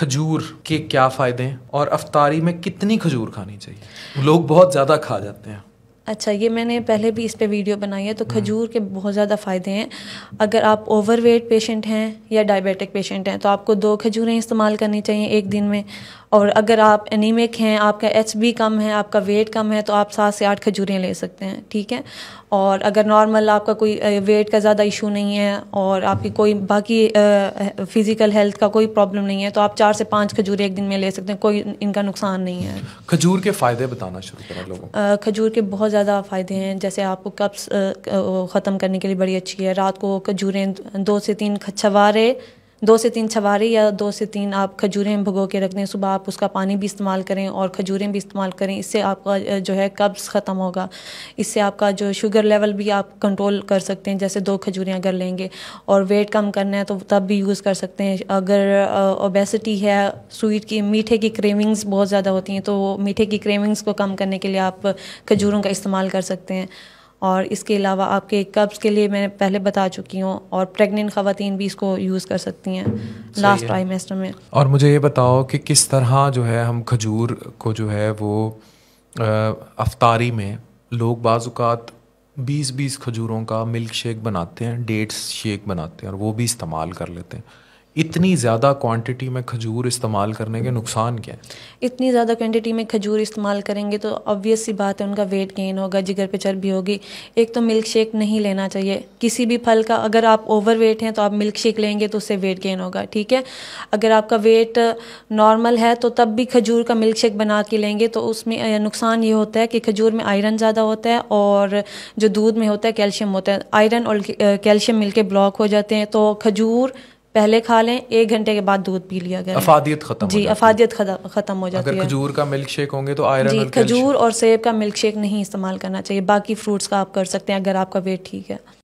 खजूर के क्या फ़ायदे हैं और अफ्तारी में कितनी खजूर खानी चाहिए लोग बहुत ज़्यादा खा जाते हैं अच्छा ये मैंने पहले भी इस पे वीडियो बनाई है तो हम्म। खजूर के बहुत ज़्यादा फ़ायदे हैं अगर आप ओवरवेट पेशेंट हैं या डायबिटिक पेशेंट हैं तो आपको दो खजूरें इस्तेमाल करनी चाहिए एक दिन में और अगर आप एनीमिक हैं आपका एच बी कम है आपका वेट कम है तो आप सात से आठ खजूरें ले सकते हैं ठीक है और अगर नॉर्मल आपका कोई वेट का ज़्यादा इशू नहीं है और आपकी कोई बाकी फिज़िकल हेल्थ का कोई प्रॉब्लम नहीं है तो आप चार से पाँच खजूरें एक दिन में ले सकते हैं कोई इनका नुकसान नहीं है खजूर के फ़ायदे बताना शुरू करें लोगों खजूर के बहुत ज़्यादा फ़ायदे हैं जैसे आपको कप्स ख़त्म करने के लिए बड़ी अच्छी है रात को खजूरें दो से तीन खछवारे दो से तीन छवारे या दो से तीन आप खजूरें भगो के रख दें सुबह आप उसका पानी भी इस्तेमाल करें और खजूरें भी इस्तेमाल करें इससे आपका जो है कब्ज़ ख़त्म होगा इससे आपका जो शुगर लेवल भी आप कंट्रोल कर सकते हैं जैसे दो खजूरें अगर लेंगे और वेट कम करना है तो तब भी यूज़ कर सकते हैं अगर ओबेसिटी है स्वीट की मीठे की क्रेविंग्स बहुत ज़्यादा होती हैं तो मीठे की क्रेविंग्स को कम करने के लिए आप खजूरों का इस्तेमाल कर सकते हैं और इसके अलावा आपके कब्ज़ के लिए मैं पहले बता चुकी हूँ और प्रेग्नेंट खातन भी इसको यूज़ कर सकती हैं लास्ट ट्राइमेस्टर में और मुझे ये बताओ कि किस तरह जो है हम खजूर को जो है वो अफ्तारी में लोग बाज़ात बीस बीस खजूरों का मिल्क शेक बनाते हैं डेट्स शेक बनाते हैं और वो भी इस्तेमाल कर लेते हैं इतनी ज़्यादा क्वांटिटी में खजूर इस्तेमाल करने के नुकसान क्या है इतनी ज़्यादा क्वांटिटी में खजूर इस्तेमाल करेंगे तो ऑब्वियस सी बात है उनका वेट गेन होगा जिगर पे चर्बी होगी एक तो मिल्क शेक नहीं लेना चाहिए किसी भी फल का अगर आप ओवर वेट हैं तो आप मिल्क शेक लेंगे तो उससे वेट गेन होगा ठीक है अगर आपका वेट नॉर्मल है तो तब भी खजूर का मिल्क शेक बना के लेंगे तो उसमें नुकसान ये होता है कि खजूर में आयरन ज़्यादा होता है और जो दूध में होता है कैल्शियम होता है आयरन और कैल्शियम मिल ब्लॉक हो जाते हैं तो खजूर पहले खा लें एक घंटे के बाद दूध पी लिया गया अफादियत खत्म जी अफादियत खत्म हो जाती अगर है खजूर का मिल्क शेक होंगे तो आयरन जी खजूर और सेब का मिल्क शेक नहीं इस्तेमाल करना चाहिए बाकी फ्रूट्स का आप कर सकते हैं अगर आपका वेट ठीक है